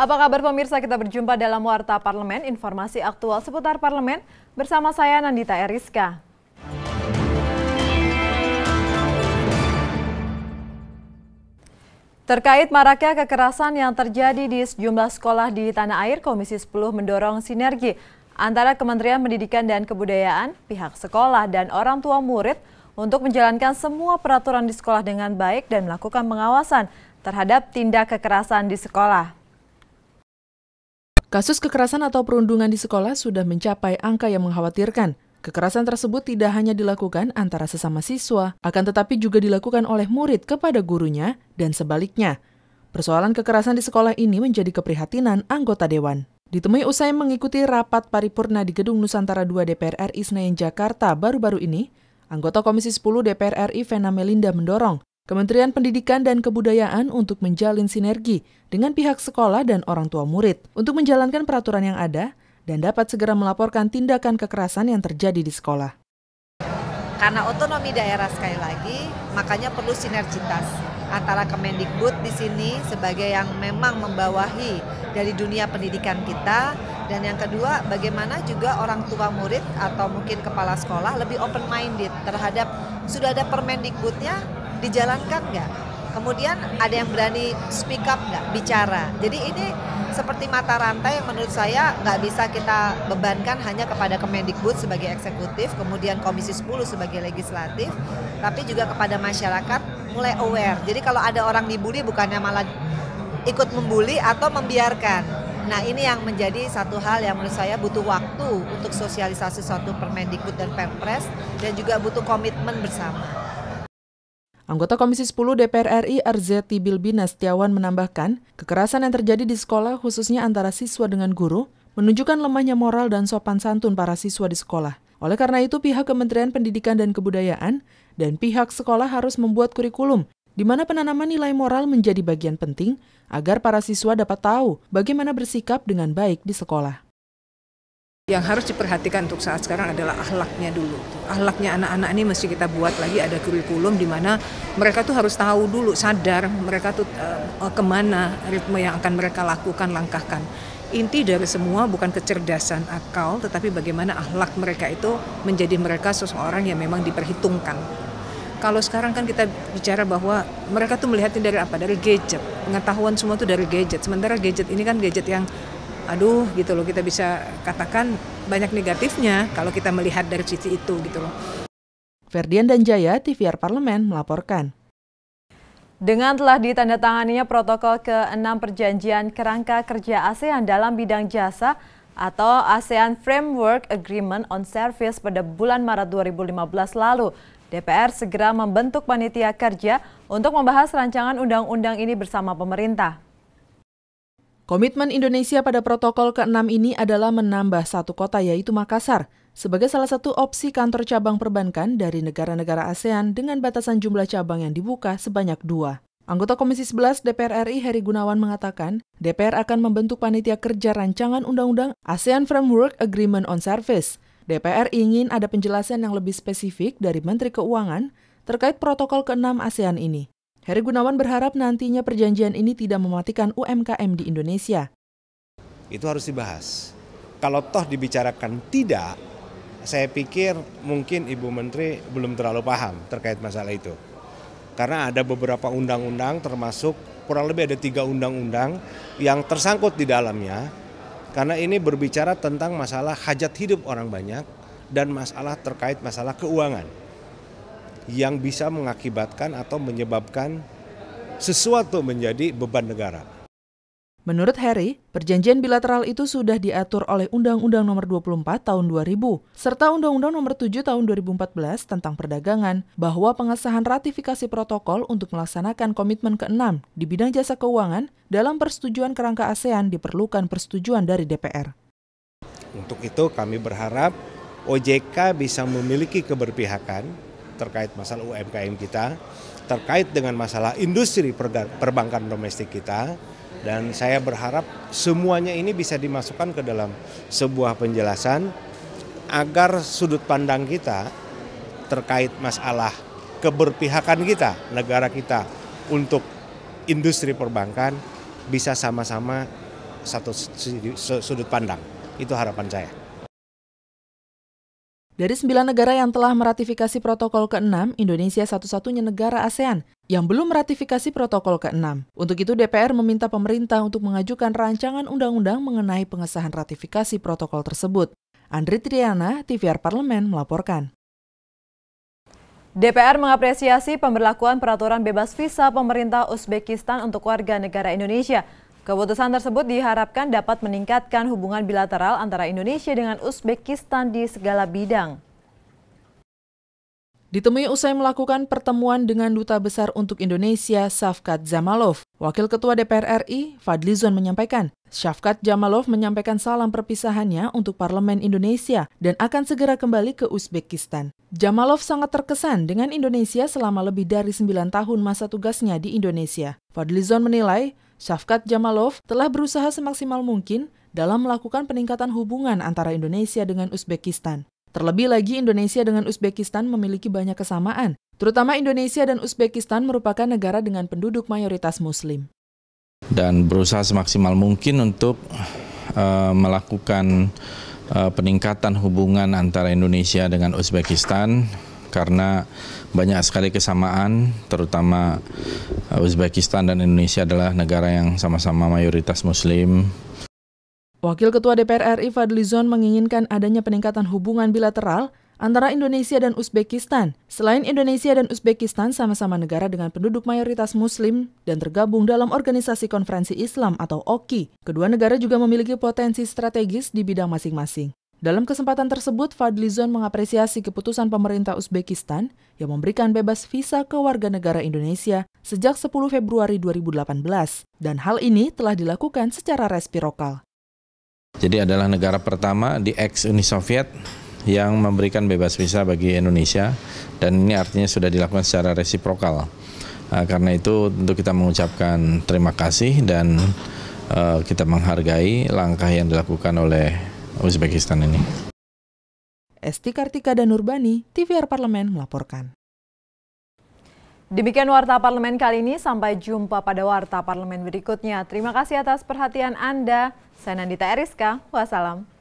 Apa kabar pemirsa? Kita berjumpa dalam Warta Parlemen, informasi aktual seputar parlemen bersama saya Nandita Eriska. Terkait maraknya kekerasan yang terjadi di sejumlah sekolah di tanah air, Komisi 10 mendorong sinergi antara Kementerian Pendidikan dan Kebudayaan, pihak sekolah dan orang tua murid untuk menjalankan semua peraturan di sekolah dengan baik dan melakukan pengawasan terhadap tindak kekerasan di sekolah. Kasus kekerasan atau perundungan di sekolah sudah mencapai angka yang mengkhawatirkan. Kekerasan tersebut tidak hanya dilakukan antara sesama siswa, akan tetapi juga dilakukan oleh murid kepada gurunya dan sebaliknya. Persoalan kekerasan di sekolah ini menjadi keprihatinan anggota dewan. Ditemui usai mengikuti rapat paripurna di Gedung Nusantara II DPR RI Senayan Jakarta baru-baru ini, anggota Komisi 10 DPR RI Vena Melinda mendorong Kementerian Pendidikan dan Kebudayaan untuk menjalin sinergi dengan pihak sekolah dan orang tua murid untuk menjalankan peraturan yang ada dan dapat segera melaporkan tindakan kekerasan yang terjadi di sekolah. Karena otonomi daerah sekali lagi, makanya perlu sinergitas antara Kemendikbud di sini sebagai yang memang membawahi dari dunia pendidikan kita dan yang kedua bagaimana juga orang tua murid atau mungkin kepala sekolah lebih open minded terhadap sudah ada Permendikbudnya dijalankan nggak? Kemudian ada yang berani speak up nggak, bicara. Jadi ini seperti mata rantai yang menurut saya nggak bisa kita bebankan hanya kepada Kemendikbud sebagai eksekutif, kemudian Komisi 10 sebagai legislatif, tapi juga kepada masyarakat mulai aware. Jadi kalau ada orang dibully bukannya malah ikut membuli atau membiarkan. Nah ini yang menjadi satu hal yang menurut saya butuh waktu untuk sosialisasi suatu Permendikbud dan Perpres dan juga butuh komitmen bersama. Anggota Komisi 10 DPR RI Arzeti Bilbina Setiawan menambahkan, kekerasan yang terjadi di sekolah khususnya antara siswa dengan guru menunjukkan lemahnya moral dan sopan santun para siswa di sekolah. Oleh karena itu, pihak Kementerian Pendidikan dan Kebudayaan dan pihak sekolah harus membuat kurikulum di mana penanaman nilai moral menjadi bagian penting agar para siswa dapat tahu bagaimana bersikap dengan baik di sekolah yang harus diperhatikan untuk saat sekarang adalah ahlaknya dulu. Ahlaknya anak-anak ini mesti kita buat lagi ada kurikulum di mana mereka tuh harus tahu dulu, sadar mereka tuh uh, kemana ritme yang akan mereka lakukan, langkahkan. Inti dari semua bukan kecerdasan akal, tetapi bagaimana ahlak mereka itu menjadi mereka seseorang yang memang diperhitungkan. Kalau sekarang kan kita bicara bahwa mereka tuh melihatnya dari apa? Dari gadget. Pengetahuan semua tuh dari gadget. Sementara gadget ini kan gadget yang aduh gitu loh kita bisa katakan banyak negatifnya kalau kita melihat dari sisi itu gitu loh. Ferdian dan Jaya, TVR Parlemen melaporkan. Dengan telah ditandatanganinya protokol ke-6 perjanjian kerangka kerja ASEAN dalam bidang jasa atau ASEAN Framework Agreement on Service pada bulan Maret 2015 lalu, DPR segera membentuk panitia kerja untuk membahas rancangan undang-undang ini bersama pemerintah. Komitmen Indonesia pada protokol ke-6 ini adalah menambah satu kota yaitu Makassar sebagai salah satu opsi kantor cabang perbankan dari negara-negara ASEAN dengan batasan jumlah cabang yang dibuka sebanyak dua. Anggota Komisi 11 DPR RI Heri Gunawan mengatakan, DPR akan membentuk panitia kerja rancangan undang-undang ASEAN Framework Agreement on Service. DPR ingin ada penjelasan yang lebih spesifik dari Menteri Keuangan terkait protokol ke-6 ASEAN ini. Heri Gunawan berharap nantinya perjanjian ini tidak mematikan UMKM di Indonesia. Itu harus dibahas. Kalau toh dibicarakan tidak, saya pikir mungkin Ibu Menteri belum terlalu paham terkait masalah itu. Karena ada beberapa undang-undang termasuk kurang lebih ada tiga undang-undang yang tersangkut di dalamnya. Karena ini berbicara tentang masalah hajat hidup orang banyak dan masalah terkait masalah keuangan yang bisa mengakibatkan atau menyebabkan sesuatu menjadi beban negara. Menurut Harry, perjanjian bilateral itu sudah diatur oleh Undang-Undang Nomor 24 Tahun 2000 serta Undang-Undang Nomor 7 Tahun 2014 tentang perdagangan bahwa pengesahan ratifikasi protokol untuk melaksanakan komitmen ke-6 di bidang jasa keuangan dalam persetujuan kerangka ASEAN diperlukan persetujuan dari DPR. Untuk itu kami berharap OJK bisa memiliki keberpihakan terkait masalah UMKM kita, terkait dengan masalah industri perbankan domestik kita, dan saya berharap semuanya ini bisa dimasukkan ke dalam sebuah penjelasan agar sudut pandang kita terkait masalah keberpihakan kita, negara kita untuk industri perbankan bisa sama-sama satu sudut pandang. Itu harapan saya. Dari sembilan negara yang telah meratifikasi protokol ke-6, Indonesia satu-satunya negara ASEAN yang belum meratifikasi protokol ke-6. Untuk itu, DPR meminta pemerintah untuk mengajukan rancangan undang-undang mengenai pengesahan ratifikasi protokol tersebut. Andri Triana, TVR Parlemen, melaporkan. DPR mengapresiasi pemberlakuan peraturan bebas visa pemerintah Uzbekistan untuk warga negara Indonesia. Keputusan tersebut diharapkan dapat meningkatkan hubungan bilateral antara Indonesia dengan Uzbekistan di segala bidang. Ditemui usai melakukan pertemuan dengan Duta Besar untuk Indonesia, Safkat Jamalov, Wakil Ketua DPR RI, Fadli Zon menyampaikan, Safkat Jamalov menyampaikan salam perpisahannya untuk Parlemen Indonesia dan akan segera kembali ke Uzbekistan. Jamalov sangat terkesan dengan Indonesia selama lebih dari 9 tahun masa tugasnya di Indonesia. Fadli Zon menilai, Shafkat Jamalov telah berusaha semaksimal mungkin dalam melakukan peningkatan hubungan antara Indonesia dengan Uzbekistan. Terlebih lagi, Indonesia dengan Uzbekistan memiliki banyak kesamaan, terutama Indonesia dan Uzbekistan merupakan negara dengan penduduk mayoritas Muslim. Dan berusaha semaksimal mungkin untuk uh, melakukan uh, peningkatan hubungan antara Indonesia dengan Uzbekistan karena banyak sekali kesamaan terutama eh, Uzbekistan dan Indonesia adalah negara yang sama-sama mayoritas muslim. Wakil Ketua DPR RI Fadlizon menginginkan adanya peningkatan hubungan bilateral antara Indonesia dan Uzbekistan. Selain Indonesia dan Uzbekistan sama-sama negara dengan penduduk mayoritas muslim dan tergabung dalam Organisasi Konferensi Islam atau OKI, kedua negara juga memiliki potensi strategis di bidang masing-masing. Dalam kesempatan tersebut, Fadlizon mengapresiasi keputusan pemerintah Uzbekistan yang memberikan bebas visa ke warga negara Indonesia sejak 10 Februari 2018, dan hal ini telah dilakukan secara respirokal. Jadi adalah negara pertama di ex-Uni Soviet yang memberikan bebas visa bagi Indonesia, dan ini artinya sudah dilakukan secara resiprokal. Eh, karena itu tentu kita mengucapkan terima kasih dan eh, kita menghargai langkah yang dilakukan oleh Uzbekistan ini. Esti Kartika dan Nurbani, TVR Parlemen melaporkan. Demikian Warta Parlemen kali ini, sampai jumpa pada Warta Parlemen berikutnya. Terima kasih atas perhatian Anda. Saya Nandita Eriska, wassalam.